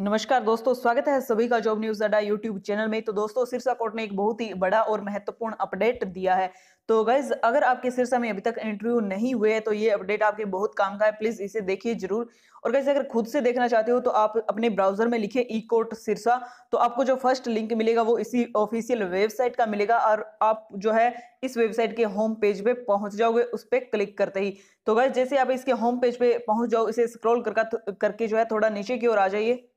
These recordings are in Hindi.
नमस्कार दोस्तों स्वागत है सभी का job news Adda YouTube channel में तो दोस्तों सिरसा कोर्ट ने एक बहुत ही बड़ा और महत्वपूर्ण अपडेट दिया है तो गाइज अगर आपके सिरसा में अभी तक इंटरव्यू नहीं हुए है तो ये अपडेट आपके बहुत काम का है प्लीज इसे देखिए जरूर और गाइज अगर खुद से देखना चाहते हो तो आप अपने ब्राउजर में लिखे ई कोर्ट सिरसा तो आपको जो फर्स्ट लिंक मिलेगा वो इसी ऑफिशियल वेबसाइट का मिलेगा और आप जो है इस वेबसाइट के होम पेज पे पहुंच जाओगे उस पर क्लिक करते ही तो गाइज जैसे आप इसके होम पेज पे पहुंच जाओ इसे स्क्रोल करके जो है थोड़ा नीचे की ओर आ जाइए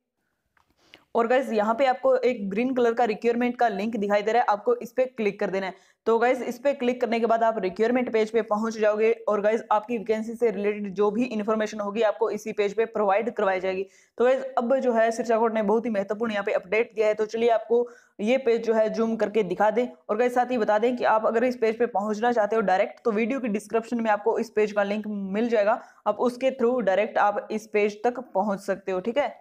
और गाइज यहाँ पे आपको एक ग्रीन कलर का रिक्वायरमेंट का लिंक दिखाई दे रहा है आपको इस पर क्लिक कर देना है तो गाइज इस पर क्लिक करने के बाद आप रिक्वायरमेंट पेज पे पहुंच जाओगे और गाइज आपकी वैकेंसी से रिलेटेड जो भी इन्फॉर्मेशन होगी आपको इसी पेज पे प्रोवाइड करवाई जाएगी तो गाइज अब जो है शिक्षा कोर्ट ने बहुत ही महत्वपूर्ण यहाँ पे अपडेट दिया है तो चलिए आपको ये पेज जो है जूम करके दिखा दें और गाइज साथ ही बता दें कि आप अगर इस पेज पे पहुंचना चाहते हो डायरेक्ट तो वीडियो के डिस्क्रिप्शन में आपको इस पेज का लिंक मिल जाएगा आप उसके थ्रू डायरेक्ट आप इस पेज तक पहुंच सकते हो ठीक है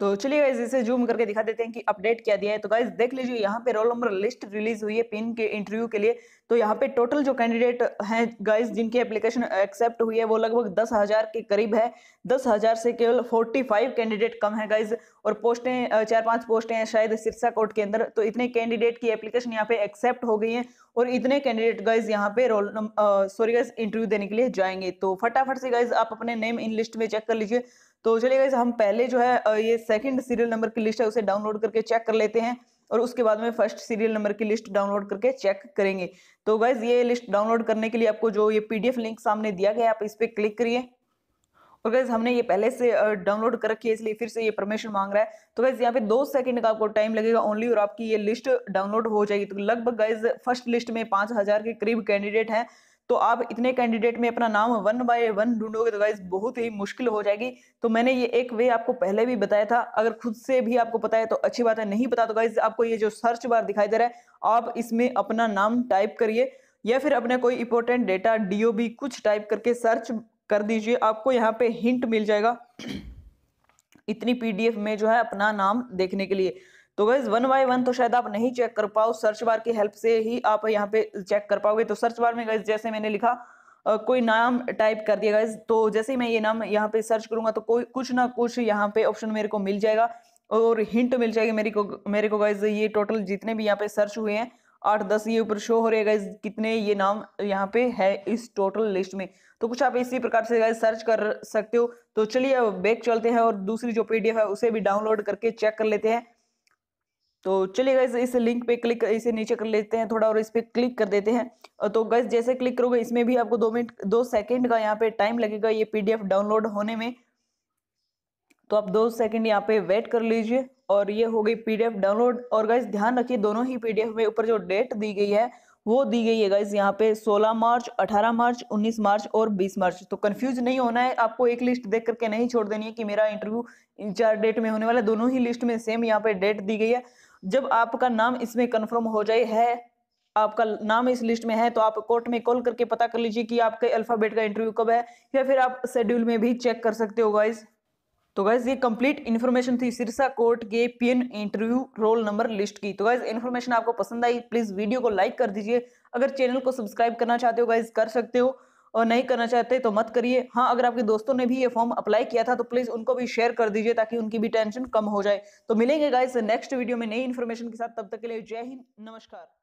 तो चलिए गाइज इसे जूम करके दिखा देते हैं कि अपडेट क्या दिया है तो गाइज देख लीजिए यहाँ पे रोल नंबर लिस्ट रिलीज हुई है पिन के इंटरव्यू के लिए तो यहाँ पे टोटल जो कैंडिडेट हैं गाइज जिनकी एप्लीकेशन एक्सेप्ट हुई है वो लगभग दस हज़ार के करीब है दस हज़ार से केवल फोर्टी फाइव कैंडिडेट कम है गाइज और पोस्टें चार पांच पोस्टें हैं शायद सिरसा कोर्ट के अंदर तो इतने कैंडिडेट की एप्लीकेशन यहाँ पे एक्सेप्ट हो गई है और इतने कैंडिडेट गाइज यहाँ पे रोल सॉरी गाइज इंटरव्यू देने के लिए जाएंगे तो फटाफट से गाइज आप अपने नेम इन लिस्ट में चेक कर लीजिए तो चलिए गाइस हम पहले जो है ये सेकंड सीरियल नंबर की लिस्ट है उसे डाउनलोड करके चेक कर लेते हैं और उसके बाद में फर्स्ट सीरियल नंबर की लिस्ट डाउनलोड करके चेक करेंगे तो गाइज ये लिस्ट डाउनलोड करने के लिए आपको जो ये पीडीएफ लिंक सामने दिया गया है आप इस पर क्लिक करिए और गैस हमने ये पहले से डाउनलोड कर रखी है इसलिए फिर से ये परमिशन मांग रहा है तो गैस यहाँ पे दो सेकंड का आपको टाइम लगेगा ओनली और आपकी ये लिस्ट डाउनलोड हो जाएगी तो लगभग गैस फर्स्ट लिस्ट में पांच हज़ार के करीब कैंडिडेट हैं तो आप इतने कैंडिडेट में अपना नाम वन बाय वन ढूंढोगे तो गाइज बहुत ही मुश्किल हो जाएगी तो मैंने ये एक वे आपको पहले भी बताया था अगर खुद से भी आपको पता है तो अच्छी बात है नहीं पता तो गाइज आपको ये जो सर्च बार दिखाई दे रहा है आप इसमें अपना नाम टाइप करिए या फिर अपने कोई इंपॉर्टेंट डेटा डी कुछ टाइप करके सर्च कर दीजिए आपको यहाँ पे हिंट मिल जाएगा इतनी पीडीएफ में जो है अपना नाम देखने के लिए तो गाइज वन बाय वन तो शायद आप नहीं चेक कर पाओ सर्च बार की हेल्प से ही आप यहाँ पे चेक कर पाओगे तो सर्च बार में गाइज जैसे मैंने लिखा कोई नाम टाइप कर दिया गाइज तो जैसे ही मैं ये नाम यहाँ पे सर्च करूंगा तो कोई कुछ ना कुछ यहाँ पे ऑप्शन मेरे को मिल जाएगा और हिंट मिल जाएगी मेरे को मेरे को गाइज ये टोटल जितने भी यहाँ पे सर्च हुए हैं आठ दस ये ऊपर शो हो रहे गाइज कितने ये नाम यहाँ पे है इस टोटल लिस्ट में तो कुछ आप इसी प्रकार से गाइज सर्च कर सकते हो तो चलिए अब बैक चलते हैं और दूसरी जो पीडीएफ है उसे भी डाउनलोड करके चेक कर लेते हैं तो चलिए गैस इस लिंक पे क्लिक इसे नीचे कर लेते हैं थोड़ा और इस पर क्लिक कर देते हैं तो गैस जैसे क्लिक करोगे इसमें भी आपको दो मिनट दो सेकंड का यहाँ पे टाइम लगेगा ये पीडीएफ डाउनलोड होने में तो आप दो सेकंड यहाँ पे वेट कर लीजिए और ये हो गई पीडीएफ डाउनलोड और गैस ध्यान रखिए दोनों ही पीडीएफ में ऊपर जो डेट दी गई है वो दी गई है गाइज यहाँ पे 16 मार्च 18 मार्च 19 मार्च और 20 मार्च तो कंफ्यूज नहीं होना है आपको एक लिस्ट देख करके नहीं छोड़ देनी है कि मेरा इंटरव्यू इन चार डेट में होने वाला है दोनों ही लिस्ट में सेम यहाँ पे डेट दी गई है जब आपका नाम इसमें कन्फर्म हो जाए है आपका नाम इस लिस्ट में है तो आप कोर्ट में कॉल करके पता कर लीजिए कि आपके अल्फ़ाबेट का इंटरव्यू कब है या फिर आप शेड्यूल में भी चेक कर सकते हो गाइज तो गाइज ये कंप्लीट इन्फॉर्मेशन थी सिरसा कोर्ट के peon interview roll number list की तो गाइज इन्फॉर्मेशन आपको पसंद आई प्लीज़ वीडियो को लाइक कर दीजिए अगर चैनल को सब्सक्राइब करना चाहते हो गाइज कर सकते हो और नहीं करना चाहते तो मत करिए हाँ अगर आपके दोस्तों ने भी ये फॉर्म अप्लाई किया था तो प्लीज़ उनको भी शेयर कर दीजिए ताकि उनकी भी टेंशन कम हो जाए तो मिलेंगे गाइस नेक्स्ट वीडियो में नई इन्फॉर्मेशन के साथ तब तक के लिए जय हिंद नमस्कार